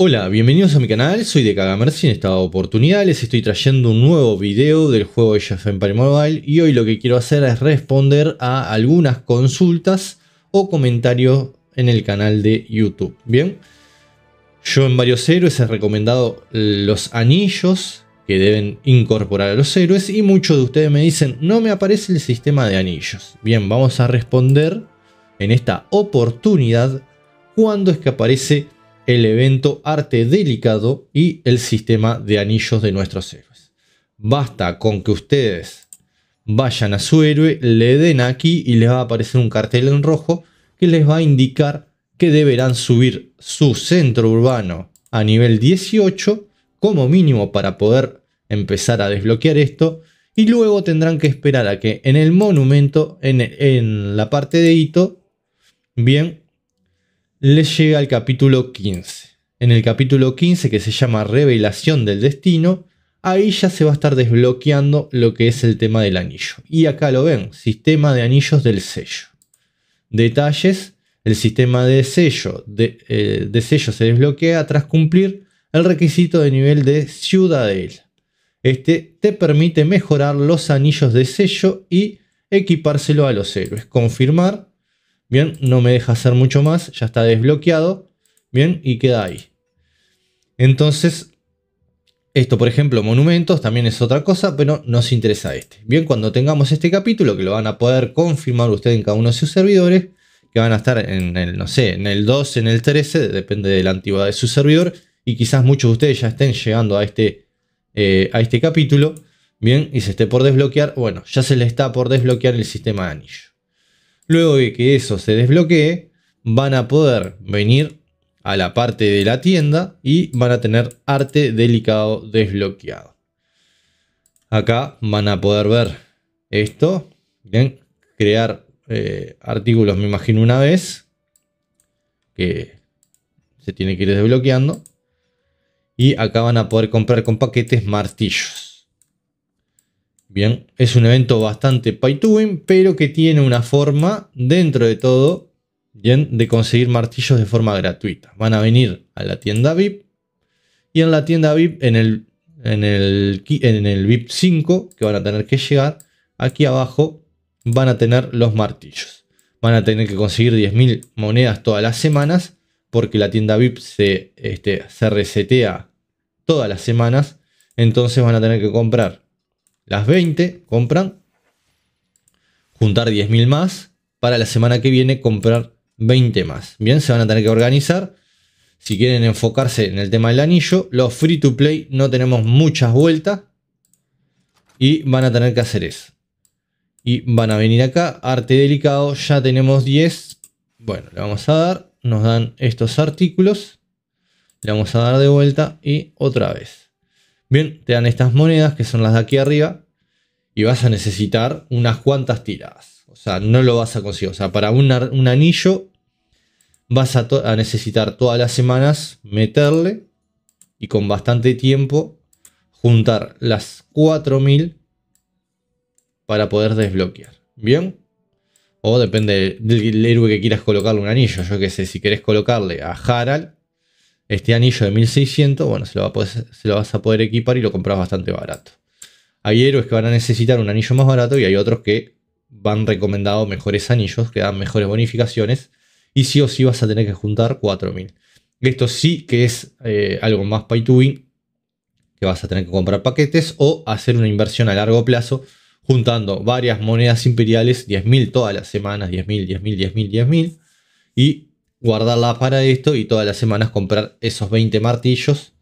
Hola, bienvenidos a mi canal, soy de Kagamercy, en esta oportunidad les estoy trayendo un nuevo video del juego de of Empire Mobile y hoy lo que quiero hacer es responder a algunas consultas o comentarios en el canal de YouTube, ¿bien? Yo en varios héroes he recomendado los anillos que deben incorporar a los héroes y muchos de ustedes me dicen no me aparece el sistema de anillos. Bien, vamos a responder en esta oportunidad cuando es que aparece el evento Arte Delicado y el sistema de anillos de nuestros héroes. Basta con que ustedes vayan a su héroe, le den aquí y les va a aparecer un cartel en rojo que les va a indicar que deberán subir su centro urbano a nivel 18 como mínimo para poder empezar a desbloquear esto y luego tendrán que esperar a que en el monumento, en, en la parte de hito, bien, les llega al capítulo 15. En el capítulo 15, que se llama Revelación del Destino, ahí ya se va a estar desbloqueando lo que es el tema del anillo. Y acá lo ven, sistema de anillos del sello. Detalles, el sistema de sello, de, eh, sello se desbloquea tras cumplir el requisito de nivel de ciudadela. Este te permite mejorar los anillos de sello y equipárselo a los héroes. Confirmar Bien, no me deja hacer mucho más, ya está desbloqueado. Bien, y queda ahí. Entonces, esto por ejemplo, monumentos, también es otra cosa, pero nos interesa este. Bien, cuando tengamos este capítulo, que lo van a poder confirmar ustedes en cada uno de sus servidores, que van a estar en el, no sé, en el 12, en el 13, depende de la antigüedad de su servidor, y quizás muchos de ustedes ya estén llegando a este, eh, a este capítulo, bien, y se esté por desbloquear, bueno, ya se le está por desbloquear el sistema de anillo. Luego de que eso se desbloquee, van a poder venir a la parte de la tienda y van a tener arte delicado desbloqueado. Acá van a poder ver esto. crear eh, artículos, me imagino, una vez. Que se tiene que ir desbloqueando. Y acá van a poder comprar con paquetes martillos. Bien, es un evento bastante pay pero que tiene una forma, dentro de todo, bien, de conseguir martillos de forma gratuita. Van a venir a la tienda VIP y en la tienda VIP, en el, en el, en el VIP 5, que van a tener que llegar, aquí abajo van a tener los martillos. Van a tener que conseguir 10.000 monedas todas las semanas, porque la tienda VIP se, este, se resetea todas las semanas. Entonces van a tener que comprar las 20, compran, juntar 10.000 más, para la semana que viene comprar 20 más. Bien, se van a tener que organizar. Si quieren enfocarse en el tema del anillo, los free to play no tenemos muchas vueltas y van a tener que hacer eso. Y van a venir acá, arte delicado, ya tenemos 10. Bueno, le vamos a dar, nos dan estos artículos, le vamos a dar de vuelta y otra vez. Bien, te dan estas monedas que son las de aquí arriba y vas a necesitar unas cuantas tiradas. O sea, no lo vas a conseguir. O sea, para un, anillo vas a, necesitar todas las semanas meterle y con bastante tiempo juntar las 4000 para poder desbloquear. ¿Bien? O depende del, héroe que quieras colocarle un anillo. Yo qué sé, si querés colocarle a Harald, este anillo de 1600, bueno, se lo, vas a poder equipar y lo compras bastante barato. Hay héroes que van a necesitar un anillo más barato y hay otros que van recomendados mejores anillos, que dan mejores bonificaciones. Y sí o sí vas a tener que juntar 4000. Esto sí que es eh, algo más pay to win, que vas a tener que comprar paquetes o hacer una inversión a largo plazo juntando varias monedas imperiales, 10.000 todas las semanas, 10.000, 10.000, 10.000, 10.000, y guardarla para esto y todas las semanas comprar esos 20 martillos.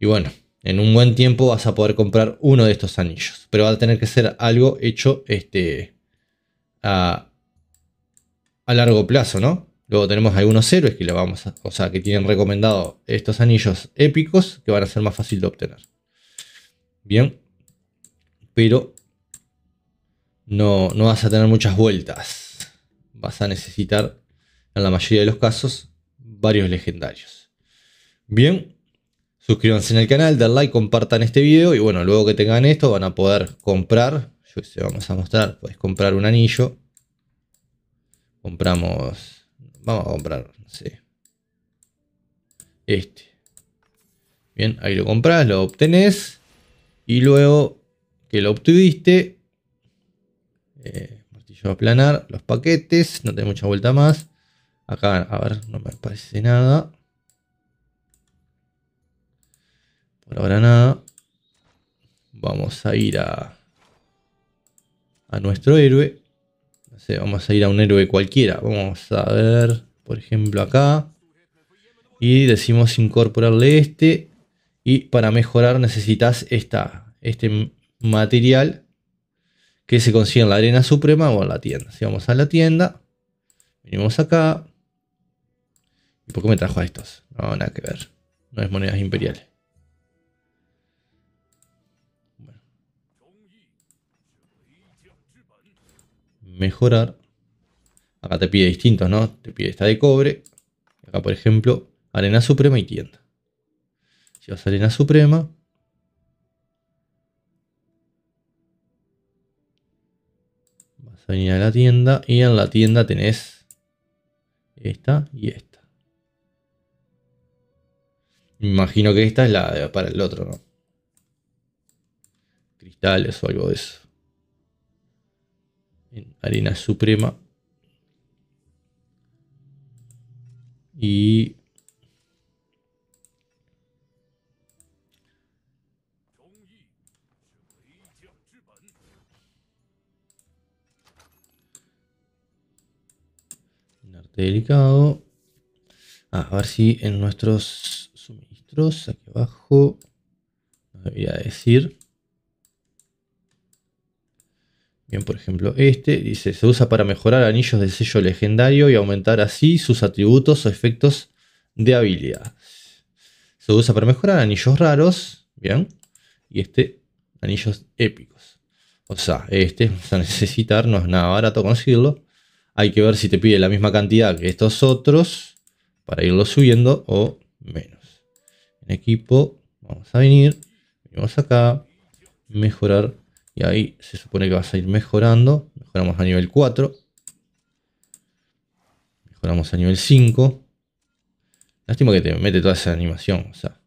Y bueno, en un buen tiempo vas a poder comprar uno de estos anillos. Pero va a tener que ser algo hecho este, a, largo plazo, ¿no? Luego tenemos algunos héroes que le vamos o sea, que tienen recomendado estos anillos épicos que van a ser más fácil de obtener. Bien. Pero no, no vas a tener muchas vueltas. Vas a necesitar en la mayoría de los casos, varios legendarios. Bien, suscríbanse en el canal, den like, compartan este video y bueno, luego que tengan esto van a poder comprar, yo sé, vamos a mostrar, Puedes comprar un anillo. Compramos, vamos a comprar, no este. Bien, ahí lo compras, lo obtenés y luego que lo obtuviste, eh, martillo a aplanar, los paquetes, no te mucha vuelta más. Acá, a ver, no me parece nada. Por ahora nada. Vamos a ir a, a nuestro héroe. No sé, vamos a ir a un héroe cualquiera. Vamos a ver, por ejemplo, acá. Y decimos incorporarle este. Y para mejorar necesitas esta, este material que se consigue en la arena suprema o en la tienda. Si vamos a la tienda, venimos acá, por qué me trajo a estos? No, nada que ver. No es monedas imperiales. Mejorar. Acá te pide distintos, ¿no? Te pide esta de cobre. Acá, por ejemplo, arena suprema y tienda. Si vas a arena suprema, Vas a venir a la tienda y en la tienda tenés esta y esta. Imagino que esta es la para el otro, Cristales o algo de eso. En arena suprema. Y... Un arte delicado. Ah, a ver si en nuestros aquí abajo, voy a decir, Bien, por ejemplo, este dice, se usa para mejorar anillos de sello legendario y aumentar así sus atributos o efectos de habilidad. Se usa para mejorar anillos raros, bien, y este, anillos épicos. O sea, este vamos a necesitar, no es nada barato conseguirlo. Hay que ver si te pide la misma cantidad que estos otros para irlo subiendo o menos equipo, vamos a venir, venimos acá, mejorar, y ahí se supone que vas a ir mejorando. Mejoramos a nivel 4. Mejoramos a nivel 5. Lástima que te mete toda esa animación, o sea.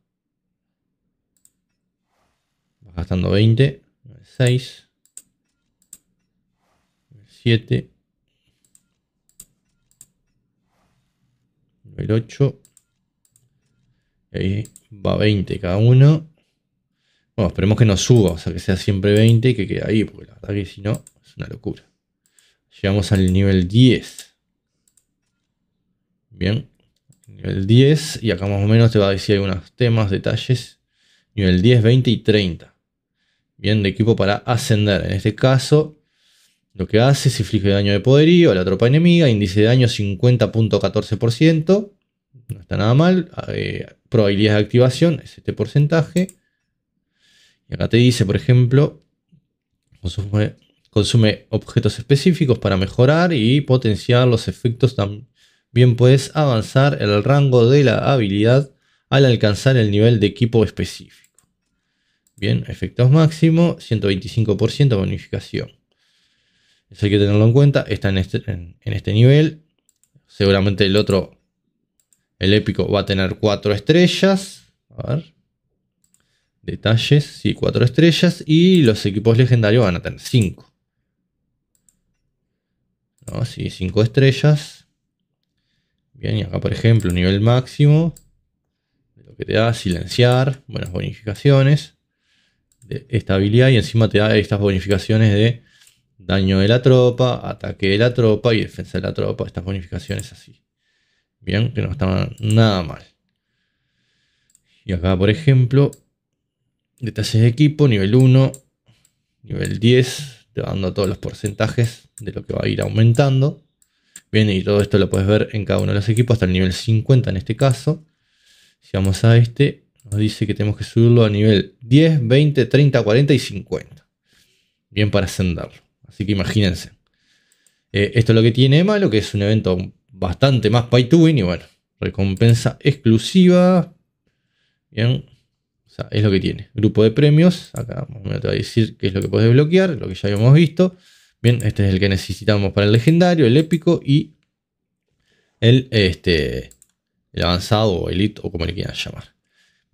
Vas gastando 20, 6, 7, nivel 8. Y ahí va 20 cada uno. Bueno, esperemos que no suba, o sea, que sea siempre 20 y que quede ahí, porque la verdad que si no, es una locura. Llegamos al nivel 10. Bien, nivel 10, y acá más o menos te va a decir algunos temas, detalles. Nivel 10, 20 y 30. Bien, de equipo para ascender. En este caso, lo que hace es inflige daño de poderío a la tropa enemiga, índice de daño 50.14% no está nada mal. Eh, probabilidad de activación es este porcentaje. Y acá te dice, por ejemplo, consume, objetos específicos para mejorar y potenciar los efectos. También puedes avanzar el rango de la habilidad al alcanzar el nivel de equipo específico. Bien, efectos máximo, 125% bonificación. Eso hay que tenerlo en cuenta, está en este, este nivel. Seguramente el otro el épico va a tener 4 estrellas. A ver. Detalles, sí, 4 estrellas. Y los equipos legendarios van a tener 5 Así, cinco estrellas. Bien, y acá por ejemplo, nivel máximo. Lo que te da silenciar, buenas bonificaciones. De estabilidad y encima te da estas bonificaciones de daño de la tropa, ataque de la tropa y defensa de la tropa. Estas bonificaciones así. Bien, que no está nada mal. Y acá, por ejemplo, detalles de equipo, nivel 1, nivel 10, te dando todos los porcentajes de lo que va a ir aumentando. Bien, y todo esto lo puedes ver en cada uno de los equipos, hasta el nivel 50 en este caso. Si vamos a este, nos dice que tenemos que subirlo a nivel 10, 20, 30, 40 y 50. Bien para ascenderlo. Así que imagínense. Eh, esto es lo que tiene malo, que es un evento bastante más pay y bueno, recompensa exclusiva. Bien, o es lo que tiene. Grupo de premios, acá vamos te a decir qué es lo que puedes desbloquear, lo que ya habíamos visto. Bien, este es el que necesitamos para el legendario, el épico y el, este, el avanzado o elite o como le quieran llamar.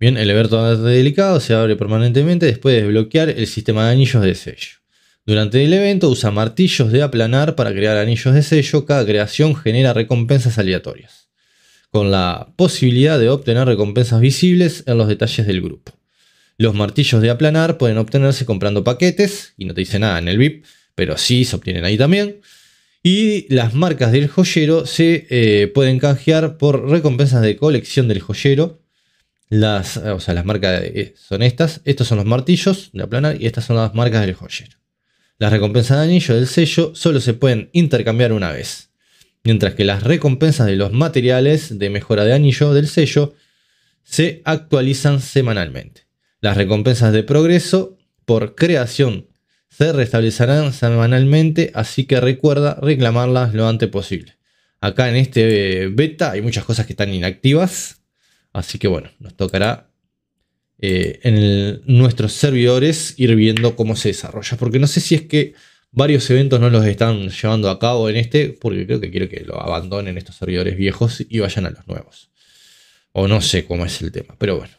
Bien, el evento delicado se abre permanentemente después de desbloquear el sistema de anillos de sello. Durante el evento usa martillos de aplanar para crear anillos de sello, cada creación genera recompensas aleatorias, con la posibilidad de obtener recompensas visibles en los detalles del grupo. Los martillos de aplanar pueden obtenerse comprando paquetes, y no te dice nada en el VIP, pero sí se obtienen ahí también. Y las marcas del joyero se eh, pueden canjear por recompensas de colección del joyero. Las, o sea, las marcas eh, son estas. Estos son los martillos de aplanar y estas son las marcas del joyero. Las recompensas de anillo del sello solo se pueden intercambiar una vez, mientras que las recompensas de los materiales de mejora de anillo del sello se actualizan semanalmente. Las recompensas de progreso por creación se restablecerán semanalmente, así que recuerda reclamarlas lo antes posible. Acá en este beta hay muchas cosas que están inactivas, así que bueno, nos tocará eh, en nuestros servidores ir viendo cómo se desarrolla. Porque no sé si es que varios eventos no los están llevando a cabo en este, porque creo que quiero que lo abandonen estos servidores viejos y vayan a los nuevos. O no sé cómo es el tema, pero bueno.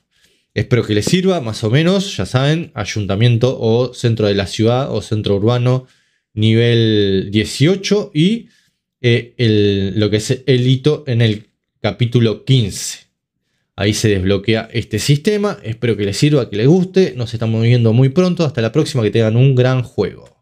Espero que les sirva, más o menos, ya saben, ayuntamiento o centro de la ciudad o centro urbano nivel 18 y eh, lo que es el hito en el capítulo 15. Ahí se desbloquea este sistema. Espero que les sirva, que les guste. Nos estamos viendo muy pronto. Hasta la próxima, que tengan un gran juego.